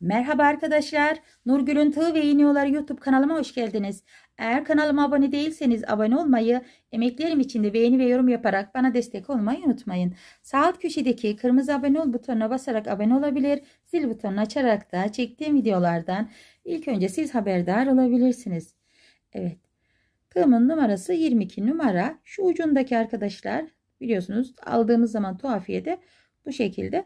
Merhaba arkadaşlar. Nurgül'ün Tığ ve İğniyorlar YouTube kanalıma hoş geldiniz. Eğer kanalıma abone değilseniz abone olmayı, emeklerim için de beğeni ve yorum yaparak bana destek olmayı unutmayın. Sağ alt köşedeki kırmızı abone ol butonuna basarak abone olabilir, zil butonunu açarak da çektiğim videolardan ilk önce siz haberdar olabilirsiniz. Evet. Tığımın numarası 22 numara. Şu ucundaki arkadaşlar biliyorsunuz aldığımız zaman tuhafiyede bu şekilde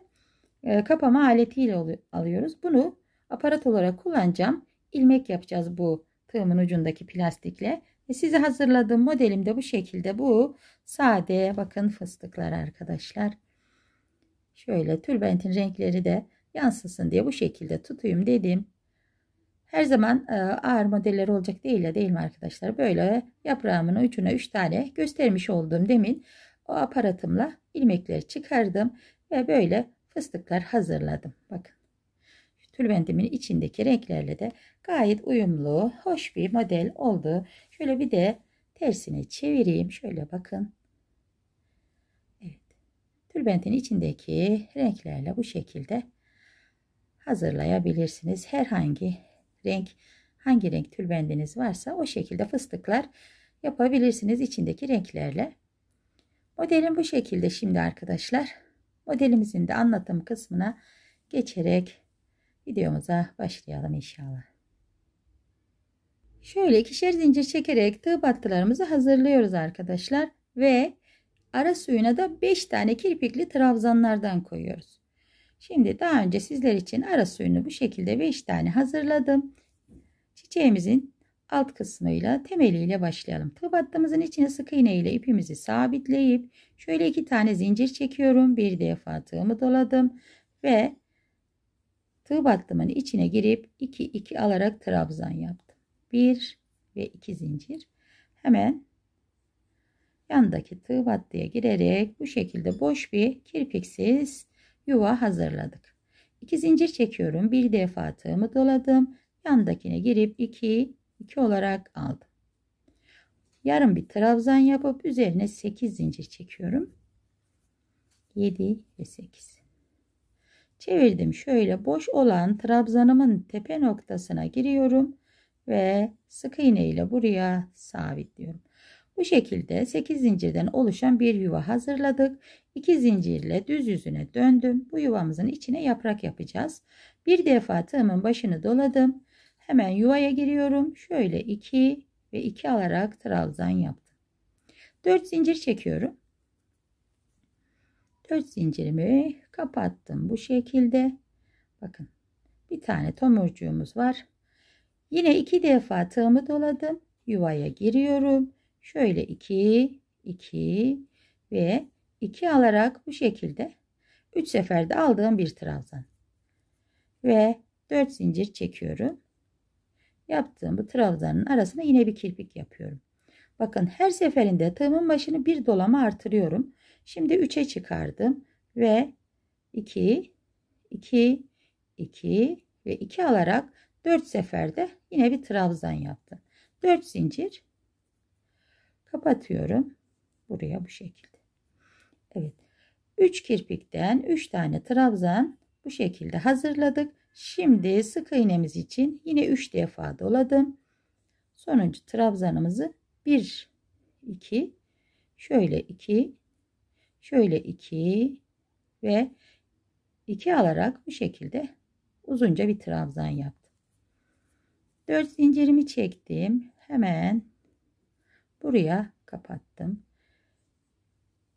e, kapama aletiyle alıyoruz. Bunu aparat olarak kullanacağım. İlmek yapacağız bu tığımın ucundaki plastikle. E, size hazırladığım modelim de bu şekilde. Bu sade bakın fıstıklar arkadaşlar. Şöyle tülbentin renkleri de yansısın diye bu şekilde tutayım dedim. Her zaman e, ağır modeller olacak değil ya değil mi arkadaşlar? Böyle yaprağımın ucuna 3 tane göstermiş olduğum demin o aparatımla ilmekleri çıkardım ve böyle fıstıklar hazırladım. Bakın tülbentimin içindeki renklerle de gayet uyumlu, hoş bir model oldu. Şöyle bir de tersini çevireyim. Şöyle bakın. Evet. Tülbentin içindeki renklerle bu şekilde hazırlayabilirsiniz. Herhangi renk, hangi renk tülbentiniz varsa o şekilde fıstıklar yapabilirsiniz içindeki renklerle. Modelim bu şekilde şimdi arkadaşlar. Modelimizin de anlatım kısmına geçerek videomuza başlayalım inşallah. Şöyle ikişer zincir çekerek tığ battılarımızı hazırlıyoruz arkadaşlar ve ara suyuna da 5 tane kirpikli trabzanlardan koyuyoruz. Şimdi daha önce sizler için ara suyunu bu şekilde 5 tane hazırladım. Çiçeğimizin alt kısmıyla temeliyle başlayalım. Tığ battığımızın içine sık iğne ile ipimizi sabitleyip şöyle iki tane zincir çekiyorum. Bir defa tığımı doladım ve tığ battımın içine girip 2 2 alarak trabzan yaptım. 1 ve 2 zincir. Hemen yandaki tığ battıya girerek bu şekilde boş bir kirpiksiz yuva hazırladık. 2 zincir çekiyorum. Bir defa tığımı doladım. Yandakine girip 2 2 olarak aldım. Yarım bir trabzan yapıp üzerine 8 zincir çekiyorum. 7 ve 8. Çevirdim. Şöyle boş olan trabzanımın tepe noktasına giriyorum ve sık iğne ile buraya sabitliyorum. Bu şekilde 8 zincirden oluşan bir yuva hazırladık. 2 zincirle düz yüzüne döndüm. Bu yuvamızın içine yaprak yapacağız. Bir defa tığımın başını doladım. Hemen yuvaya giriyorum. Şöyle 2 ve 2 alarak trabzan yaptım. 4 zincir çekiyorum. 4 zincirimi kapattım bu şekilde. Bakın bir tane tomurcuğumuz var. Yine iki defa tığımı doladım. Yuvaya giriyorum. Şöyle 2, 2 ve 2 alarak bu şekilde 3 seferde aldığım bir trabzan. Ve 4 zincir çekiyorum yaptığım bu trabzanın arasına yine bir kirpik yapıyorum. Bakın her seferinde tığımın başını bir dolama artırıyorum. Şimdi 3'e çıkardım ve 2 2 2 ve 2 alarak 4 seferde yine bir trabzan yaptım. 4 zincir kapatıyorum. Buraya bu şekilde. Evet. 3 kirpikten 3 tane trabzan bu şekilde hazırladık. Şimdi sık iğnemiz için yine 3 defa doladım. Sonuncu trabzanımızı 1 2 şöyle 2 şöyle 2 ve 2 alarak bu şekilde uzunca bir trabzan yaptım. 4 zincirimi çektim. Hemen buraya kapattım.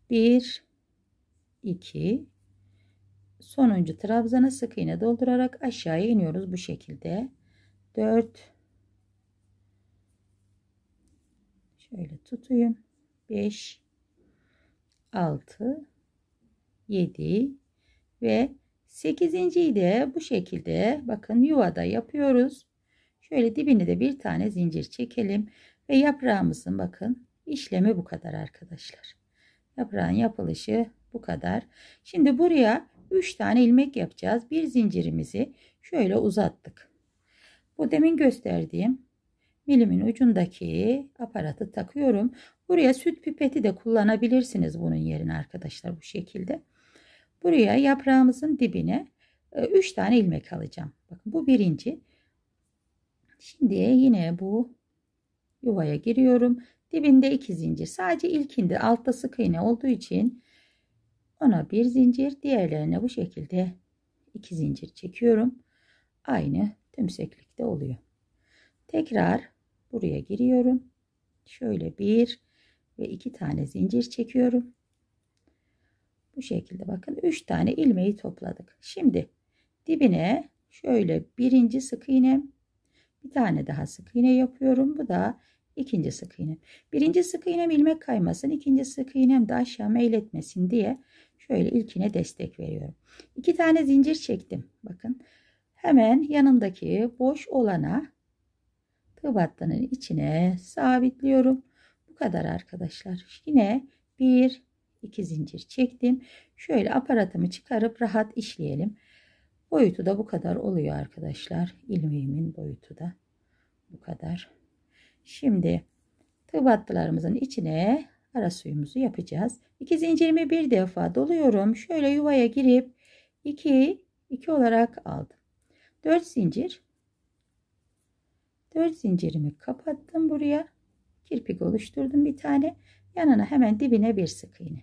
1 2 Sonuncu trabzana sık iğne doldurarak aşağıya iniyoruz bu şekilde. 4 şöyle tutayım. 5 6 7 ve 8. de bu şekilde bakın yuvada yapıyoruz. Şöyle dibine de bir tane zincir çekelim ve yaprağımızın bakın işlemi bu kadar arkadaşlar. Yaprağın yapılışı bu kadar. Şimdi buraya 3 tane ilmek yapacağız. Bir zincirimizi şöyle uzattık. Bu demin gösterdiğim milimin ucundaki aparatı takıyorum. Buraya süt pipeti de kullanabilirsiniz bunun yerine arkadaşlar bu şekilde. Buraya yaprağımızın dibine 3 e, tane ilmek alacağım. Bakın bu birinci. Şimdi yine bu yuvaya giriyorum. Dibinde 2 zincir. Sadece ilkinde altta sık iğne olduğu için ona bir zincir diğerlerine bu şekilde iki zincir çekiyorum. Aynı tümseklikte oluyor. Tekrar buraya giriyorum. Şöyle bir ve iki tane zincir çekiyorum. Bu şekilde bakın üç tane ilmeği topladık. Şimdi dibine şöyle birinci sık iğne bir tane daha sık iğne yapıyorum. Bu da ikinci sık iğne. Birinci sık iğnem ilmek kaymasın. ikinci sık iğnem de aşağı meyletmesin diye Şöyle ilkine destek veriyorum. İki tane zincir çektim. Bakın hemen yanındaki boş olana tığ battının içine sabitliyorum. Bu kadar arkadaşlar. Yine bir iki zincir çektim. Şöyle aparatımı çıkarıp rahat işleyelim. Boyutu da bu kadar oluyor arkadaşlar. İlmeğimin boyutu da bu kadar. Şimdi tığ battılarımızın içine ara suyumuzu yapacağız. İki zincirimi bir defa doluyorum. Şöyle yuvaya girip 2 2 olarak aldım. 4 zincir 4 zincirimi kapattım buraya. Kirpik oluşturdum bir tane. Yanına hemen dibine bir sık iğne.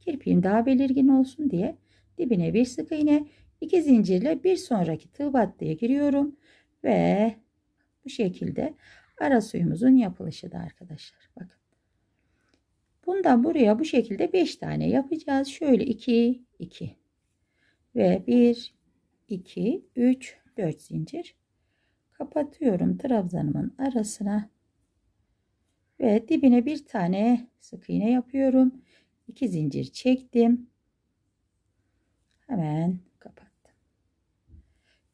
Kirpiğim daha belirgin olsun diye dibine bir sık iğne, 2 zincirle bir sonraki tığ battıya giriyorum ve bu şekilde ara suyumuzun yapılışı da arkadaşlar. Bakın. Bundan buraya bu şekilde 5 tane yapacağız. Şöyle 2, 2 ve 1, 2, 3, 4 zincir. Kapatıyorum trabzanımın arasına. Ve dibine bir tane sık iğne yapıyorum. 2 zincir çektim. Hemen kapattım.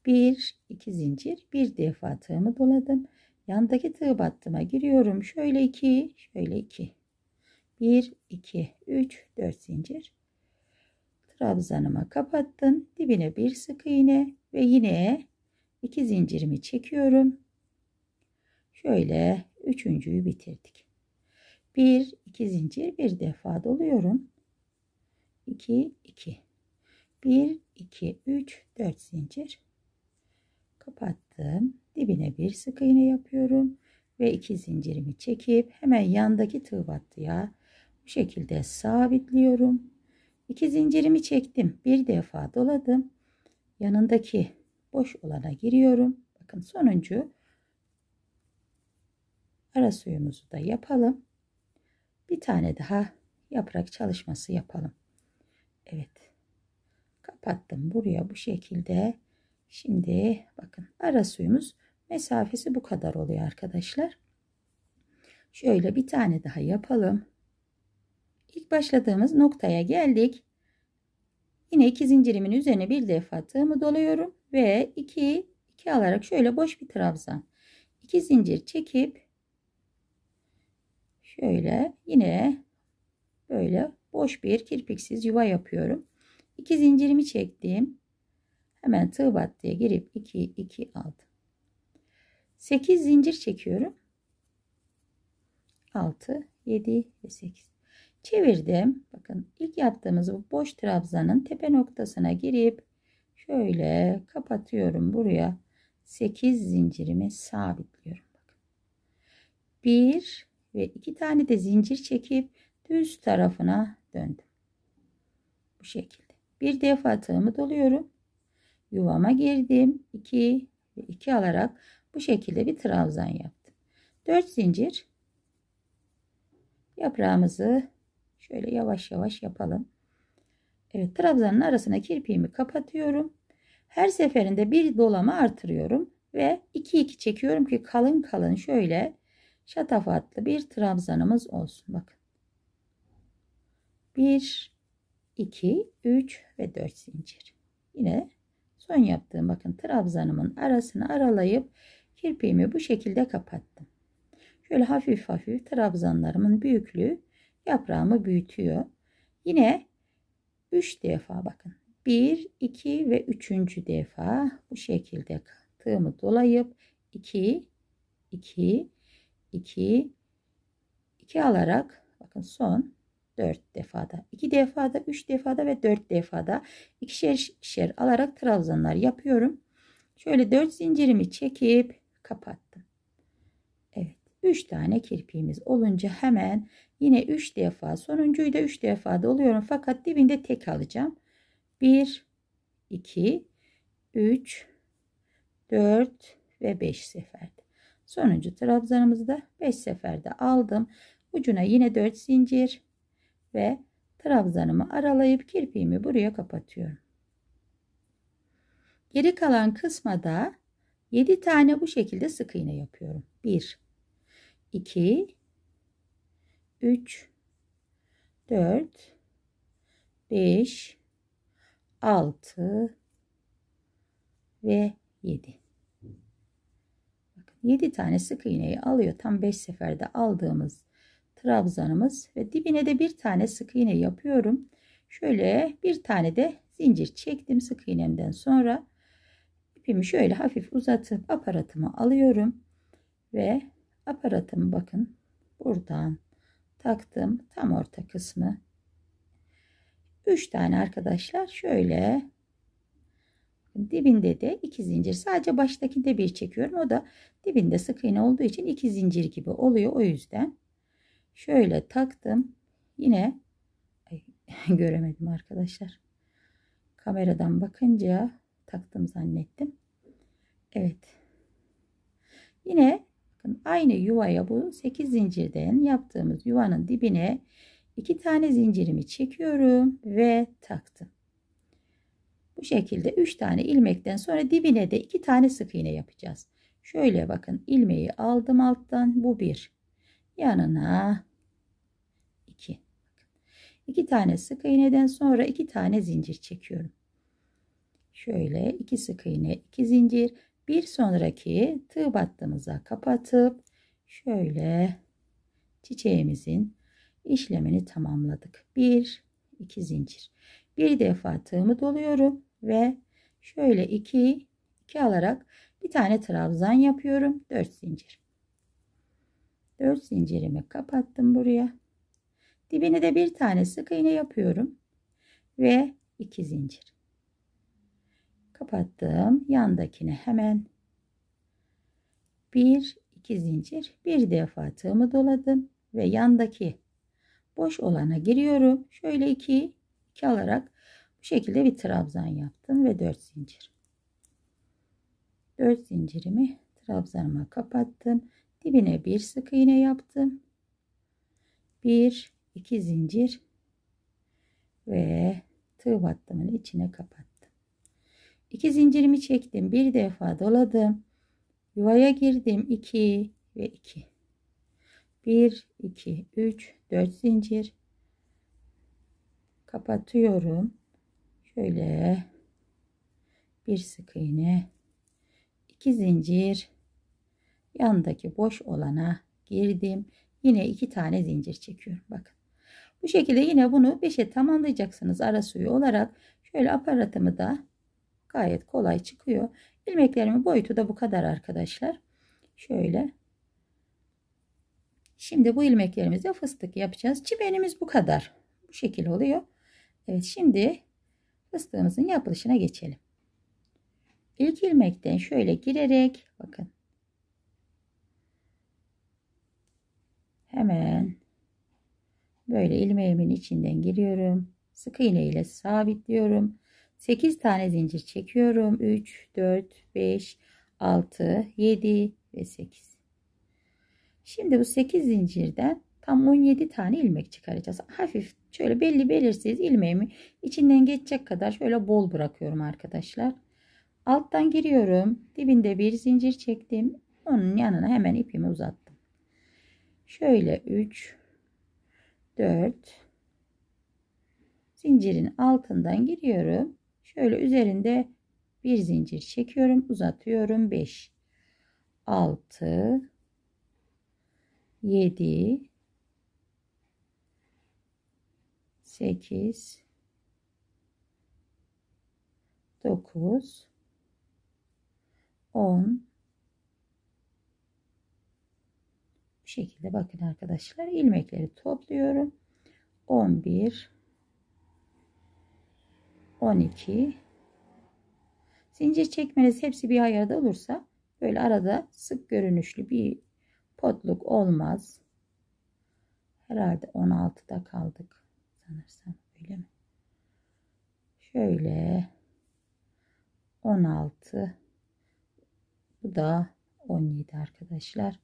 1, 2 zincir. Bir defa tığımı doladım. Yandaki tığ battıma giriyorum. Şöyle 2, şöyle 2 1 2 3 4 zincir trabzanıma kapattım dibine bir sık iğne ve yine 2 zincirimi çekiyorum şöyle üçüncüyü bitirdik 1 2 zincir bir defa doluyorum 2 2 1 2 3 4 zincir kapattım dibine bir sık iğne yapıyorum ve iki zincirimi çekip hemen yandaki tığ battıya bu şekilde sabitliyorum. İki zincirimi çektim. Bir defa doladım. Yanındaki boş olana giriyorum. Bakın sonuncu ara suyumuzu da yapalım. Bir tane daha yaprak çalışması yapalım. Evet. Kapattım buraya bu şekilde. Şimdi bakın ara suyumuz mesafesi bu kadar oluyor arkadaşlar. Şöyle bir tane daha yapalım. İlk başladığımız noktaya geldik. Yine iki zincirimin üzerine bir defa tığımı doluyorum ve 2 2 alarak şöyle boş bir trabzan. 2 zincir çekip şöyle yine böyle boş bir kirpiksiz yuva yapıyorum. 2 zincirimi çektim. Hemen tığ battıya girip 2 2 aldım. 8 zincir çekiyorum. 6 7 ve 8 Çevirdim. Bakın ilk yaptığımız bu boş trabzanın tepe noktasına girip şöyle kapatıyorum buraya. 8 zincirimi sabitliyorum. Bakın. 1 ve 2 tane de zincir çekip düz tarafına döndüm. Bu şekilde. Bir defa tığımı doluyorum. Yuvama girdim. 2 ve 2 alarak bu şekilde bir trabzan yaptım. 4 zincir yaprağımızı Şöyle yavaş yavaş yapalım. Evet trabzanın arasına kirpiğimi kapatıyorum. Her seferinde bir dolama artırıyorum ve 2 2 çekiyorum ki kalın kalın şöyle şatafatlı bir trabzanımız olsun. Bakın. 1 2 3 ve 4 zincir. Yine son yaptığım bakın trabzanımın arasını aralayıp kirpiğimi bu şekilde kapattım. Şöyle hafif hafif trabzanlarımın büyüklüğü yaprağımı büyütüyor. Yine 3 defa bakın. 1, 2 ve 3. defa bu şekilde tığımı dolayıp 2, 2, 2, 2 alarak bakın son 4 defada, 2 defada, 3 defada ve 4 defada ikişer ikişer alarak trabzanlar yapıyorum. Şöyle 4 zincirimi çekip kapattım. 3 tane kirpiğimiz olunca hemen yine 3 defa sonuncuyu da 3 defa doluyorum fakat dibinde tek alacağım. 1 2 3 4 ve 5 seferde. Sonuncu trabzanımızda 5 seferde aldım. Ucuna yine 4 zincir ve trabzanımı aralayıp kirpiğimi buraya kapatıyorum. Geri kalan kısma da 7 tane bu şekilde sık iğne yapıyorum. 1 2 3 4 5 6 ve 7 7 tane sık iğneyi alıyor. Tam 5 seferde aldığımız trabzanımız ve dibine de bir tane sık iğne yapıyorum. Şöyle bir tane de zincir çektim sık iğnemden sonra ipimi şöyle hafif uzatıp aparatımı alıyorum ve aparatım bakın buradan taktım tam orta kısmı üç tane arkadaşlar şöyle dibinde de iki zincir sadece baştakinde bir çekiyorum o da dibinde sık iğne olduğu için iki zincir gibi oluyor o yüzden şöyle taktım yine ay, göremedim arkadaşlar kameradan bakınca taktım zannettim Evet yine Bakın aynı yuvaya bu 8 zincirden yaptığımız yuvanın dibine iki tane zincirimi çekiyorum ve taktım. Bu şekilde 3 tane ilmekten sonra dibine de 2 tane sık iğne yapacağız. Şöyle bakın ilmeği aldım alttan bu 1. Yanına 2. 2 tane sık iğneden sonra 2 tane zincir çekiyorum. Şöyle 2 sık iğne, 2 zincir bir sonraki tığ battığımıza kapatıp şöyle çiçeğimizin işlemini tamamladık. Bir, iki zincir. Bir defa tığımı doluyorum ve şöyle iki, iki alarak bir tane trabzan yapıyorum. Dört zincir. Dört zincirimi kapattım buraya. Dibine de bir tane sık iğne yapıyorum ve iki zincir kapattım. Yandakine hemen bir iki zincir bir defa tığımı doladım ve yandaki boş olana giriyorum. Şöyle iki iki alarak bu şekilde bir trabzan yaptım ve 4 zincir. 4 zincirimi trabzanıma kapattım. Dibine bir sık iğne yaptım. 1 2 zincir ve tığ battımın içine kapattım. 2 zincirimi çektim. Bir defa doladım. Yuvaya girdim. 2 ve 2. 1, 2, 3, 4 zincir. Kapatıyorum. Şöyle bir sık iğne, 2 zincir yandaki boş olana girdim. Yine iki tane zincir çekiyorum. Bakın. Bu şekilde yine bunu 5'e tamamlayacaksınız ara suyu olarak. Şöyle aparatımı da gayet kolay çıkıyor. İlmeklerimin boyutu da bu kadar arkadaşlar. Şöyle. Şimdi bu ilmeklerimizde fıstık yapacağız. Çimenimiz bu kadar. Bu şekil oluyor. Evet şimdi fıstığımızın yapılışına geçelim. İlk ilmekten şöyle girerek bakın. Hemen böyle ilmeğimin içinden giriyorum. Sık iğne ile sabitliyorum. 8 tane zincir çekiyorum. 3, 4, 5, 6, 7 ve 8. Şimdi bu 8 zincirden tam 17 tane ilmek çıkaracağız. Hafif şöyle belli belirsiz ilmeğimi içinden geçecek kadar şöyle bol bırakıyorum arkadaşlar. Alttan giriyorum. Dibinde bir zincir çektim. Onun yanına hemen ipimi uzattım. Şöyle 3 4 zincirin altından giriyorum. Şöyle üzerinde bir zincir çekiyorum. Uzatıyorum. 5 6 7 8 9 10 bu şekilde bakın arkadaşlar ilmekleri topluyorum 11 12 zincir çekmeniz hepsi bir ayarda olursa böyle arada sık görünüşlü bir potluk olmaz herhalde 16'da kaldık sanırsam öyle mi şöyle 16 bu da 17 arkadaşlar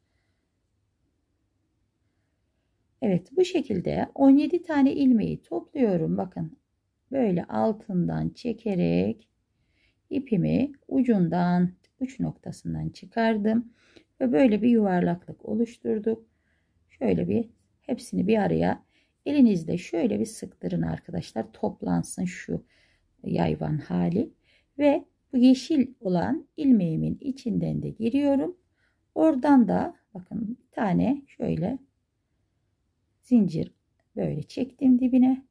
Evet bu şekilde 17 tane ilmeği topluyorum bakın böyle altından çekerek ipimi ucundan uç noktasından çıkardım ve böyle bir yuvarlaklık oluşturduk. Şöyle bir hepsini bir araya elinizde şöyle bir sıktırın arkadaşlar toplansın şu yayvan hali ve bu yeşil olan ilmeğimin içinden de giriyorum. Oradan da bakın bir tane şöyle zincir böyle çektim dibine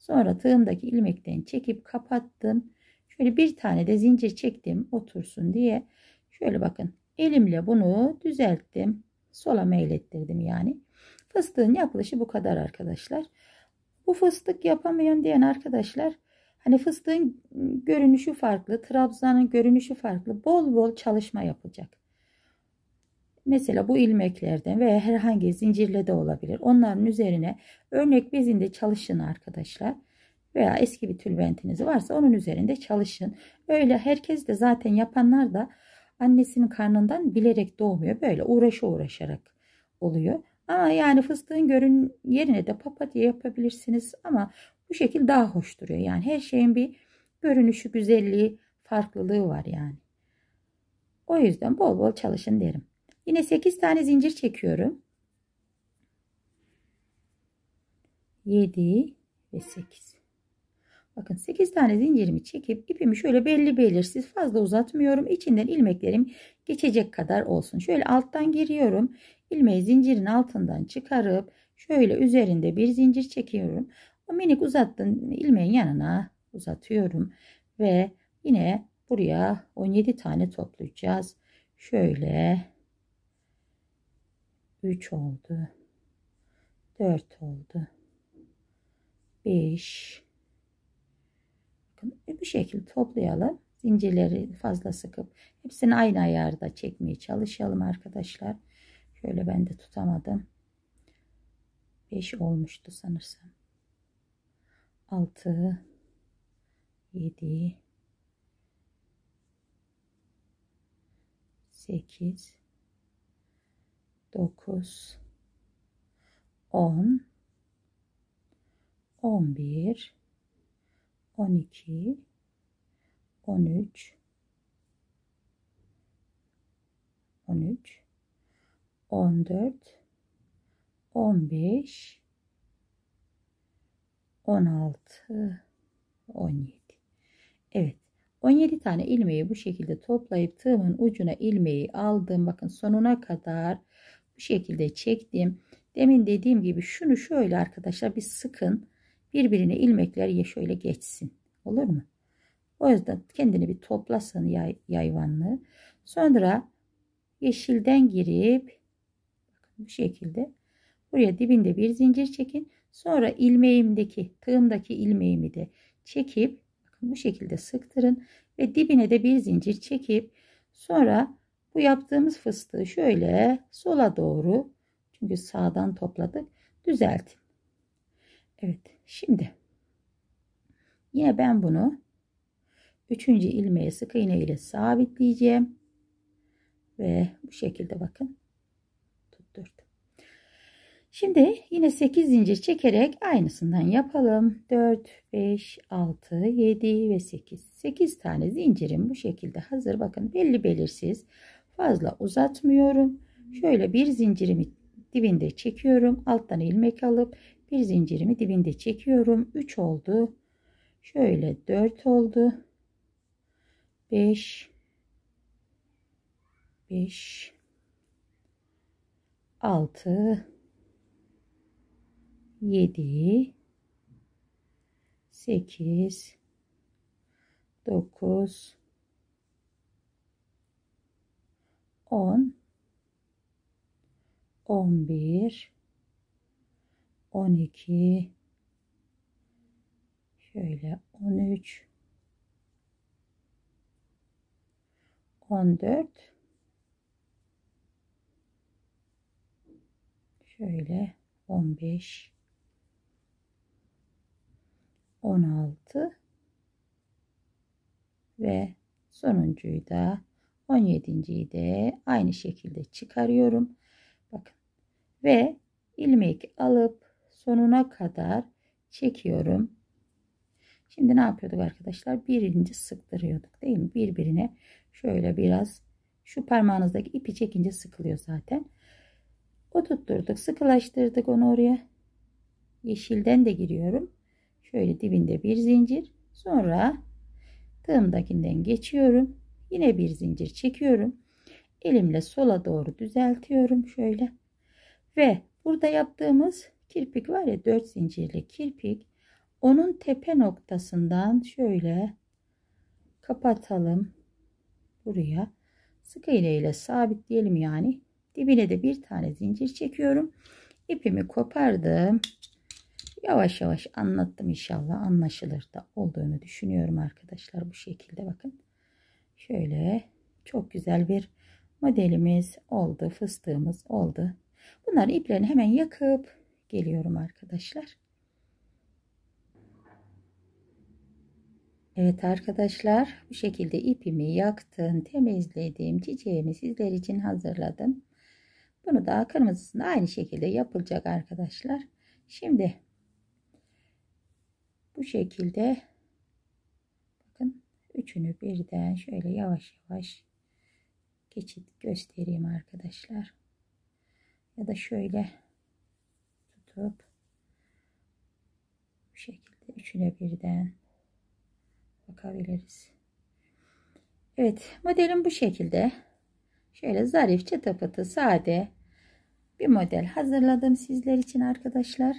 Sonra tığındaki ilmekten çekip kapattım. Şöyle bir tane de zincir çektim otursun diye. Şöyle bakın elimle bunu düzelttim. Sola meylettirdim yani. Fıstığın yapılışı bu kadar arkadaşlar. Bu fıstık yapamıyorum diyen arkadaşlar hani fıstığın görünüşü farklı, trabzanın görünüşü farklı. Bol bol çalışma yapacak. Mesela bu ilmeklerden veya herhangi zincirle de olabilir. Onların üzerine örnek bezinde çalışın arkadaşlar. Veya eski bir tülbentiniz varsa onun üzerinde çalışın. Öyle herkes de zaten yapanlar da annesinin karnından bilerek doğmuyor. Böyle uğraşı uğraşarak oluyor. Ama yani fıstığın görün yerine de papatya yapabilirsiniz ama bu şekil daha hoş duruyor. Yani her şeyin bir görünüşü, güzelliği, farklılığı var yani. O yüzden bol bol çalışın derim. Yine 8 tane zincir çekiyorum. 7 ve 8. Bakın 8 tane zincirimi çekip ipimi şöyle belli belirsiz fazla uzatmıyorum. İçinden ilmeklerim geçecek kadar olsun. Şöyle alttan giriyorum. İlmeği zincirin altından çıkarıp şöyle üzerinde bir zincir çekiyorum. O minik uzattığım ilmeğin yanına uzatıyorum. Ve yine buraya 17 tane toplayacağız. Şöyle 3 oldu. 4 oldu. 5 Bakın e, bu şekilde toplayalım. Zincirleri fazla sıkıp hepsini aynı ayarda çekmeye çalışalım arkadaşlar. Şöyle ben de tutamadım. 5 olmuştu sanırsam. 6 7 8 9 10 11 12 13 13 14 15 16 17 Evet 17 tane ilmeği bu şekilde toplayıp tığımın ucuna ilmeği aldım bakın sonuna kadar bu şekilde çektim. Demin dediğim gibi şunu şöyle arkadaşlar bir sıkın. Birbirine ilmekler ya şöyle geçsin. Olur mu? O yüzden kendini bir toplasın yay, yayvanlığı. Sonra yeşilden girip bu şekilde buraya dibinde bir zincir çekin. Sonra ilmeğimdeki tığımdaki ilmeğimi de çekip bakın bu şekilde sıktırın ve dibine de bir zincir çekip sonra bu yaptığımız fıstığı şöyle sola doğru çünkü sağdan topladık düzeltin. Evet şimdi yine ben bunu 3. ilmeği sık iğne ile sabitleyeceğim. Ve bu şekilde bakın tutturdum. Şimdi yine 8 zincir çekerek aynısından yapalım. 4, 5, 6, 7 ve 8. 8 tane zincirim bu şekilde hazır. Bakın belli belirsiz. Fazla uzatmıyorum. Şöyle bir zincirimi dibinde çekiyorum. Alttan ilmek alıp bir zincirimi dibinde çekiyorum. 3 oldu. Şöyle 4 oldu. 5 5 6 7 8 9 10 11 12 şöyle 13 14 şöyle 15 16 ve sonuncuyu da 17.yi de aynı şekilde çıkarıyorum. Bakın. Ve ilmek alıp sonuna kadar çekiyorum. Şimdi ne yapıyorduk arkadaşlar? Birinci sıktırıyorduk değil mi? Birbirine şöyle biraz şu parmağınızdaki ipi çekince sıkılıyor zaten. Oturtturduk, sıkılaştırdık onu oraya. Yeşilden de giriyorum. Şöyle dibinde bir zincir. Sonra tığımdakinden geçiyorum. Yine bir zincir çekiyorum. Elimle sola doğru düzeltiyorum şöyle. Ve burada yaptığımız kirpik var ya 4 zincirli kirpik. Onun tepe noktasından şöyle kapatalım. Buraya sık iğne ile sabitleyelim yani. Dibine de bir tane zincir çekiyorum. ipimi kopardım. Yavaş yavaş anlattım inşallah anlaşılır da olduğunu düşünüyorum arkadaşlar bu şekilde bakın. Şöyle çok güzel bir modelimiz oldu. Fıstığımız oldu. Bunlar iplerini hemen yakıp geliyorum arkadaşlar. Evet arkadaşlar bu şekilde ipimi yaktım temizledim çiçeğimi sizler için hazırladım. Bunu da kırmızısında aynı şekilde yapılacak arkadaşlar. Şimdi bu şekilde Üçünü birden şöyle yavaş yavaş geçit göstereyim arkadaşlar. Ya da şöyle tutup bu şekilde üçüne birden bakabiliriz. Evet modelim bu şekilde. Şöyle zarif çıtapıtı sade bir model hazırladım sizler için arkadaşlar.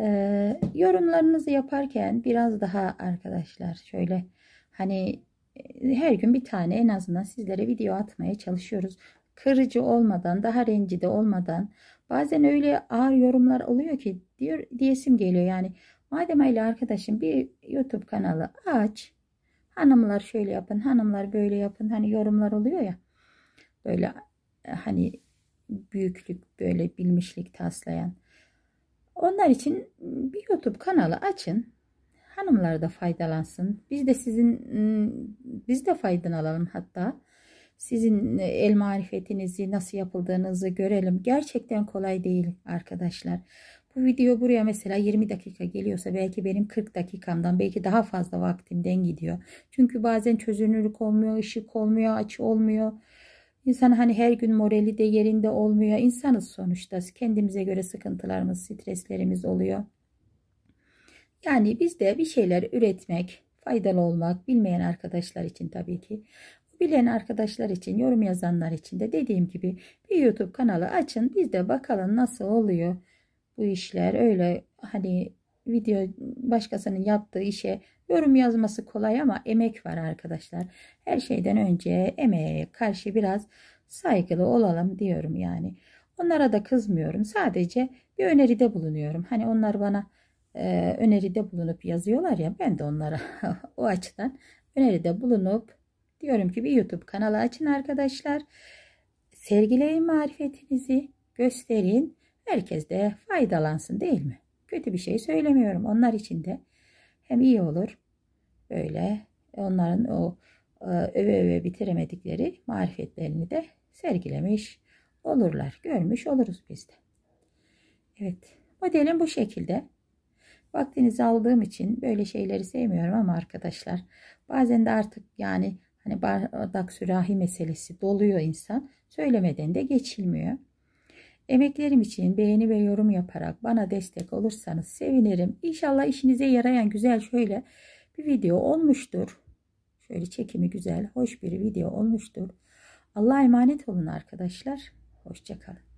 Ee, yorumlarınızı yaparken biraz daha arkadaşlar şöyle Hani e, her gün bir tane en azından sizlere video atmaya çalışıyoruz. Kırıcı olmadan, daha rencide olmadan. Bazen öyle ağır yorumlar oluyor ki diyor diyesim geliyor yani. Madem öyle arkadaşım bir YouTube kanalı aç. Hanımlar şöyle yapın, hanımlar böyle yapın. Hani yorumlar oluyor ya. Böyle e, hani büyüklük böyle bilmişlik taslayan. Onlar için bir YouTube kanalı açın hanımlar da faydalansın. Biz de sizin ıı, biz de faydalanalım hatta. Sizin ıı, el marifetinizi nasıl yapıldığınızı görelim. Gerçekten kolay değil arkadaşlar. Bu video buraya mesela 20 dakika geliyorsa belki benim 40 dakikamdan belki daha fazla vaktimden gidiyor. Çünkü bazen çözünürlük olmuyor, ışık olmuyor, açı olmuyor. İnsan hani her gün morali de yerinde olmuyor. İnsanız sonuçta. Kendimize göre sıkıntılarımız, streslerimiz oluyor. Yani bizde bir şeyler üretmek, faydalı olmak bilmeyen arkadaşlar için tabii ki. Bilen arkadaşlar için, yorum yazanlar için de dediğim gibi bir YouTube kanalı açın. Biz de bakalım nasıl oluyor bu işler. Öyle hani video başkasının yaptığı işe yorum yazması kolay ama emek var arkadaşlar. Her şeyden önce emeğe karşı biraz saygılı olalım diyorum yani. Onlara da kızmıyorum. Sadece bir öneride bulunuyorum. Hani onlar bana e, öneride bulunup yazıyorlar ya ben de onlara o açıdan öneride bulunup diyorum ki bir YouTube kanalı açın arkadaşlar. Sergileyin marifetinizi gösterin. Herkes de faydalansın değil mi? Kötü bir şey söylemiyorum. Onlar için de hem iyi olur. Böyle onların o e, öve öve bitiremedikleri marifetlerini de sergilemiş olurlar. Görmüş oluruz biz de. Evet. Modelim bu şekilde. Vaktinizi aldığım için böyle şeyleri sevmiyorum ama arkadaşlar bazen de artık yani hani bardak sürahi meselesi doluyor insan. Söylemeden de geçilmiyor. Emeklerim için beğeni ve yorum yaparak bana destek olursanız sevinirim. İnşallah işinize yarayan güzel şöyle bir video olmuştur. Şöyle çekimi güzel, hoş bir video olmuştur. Allah'a emanet olun arkadaşlar. Hoşçakalın.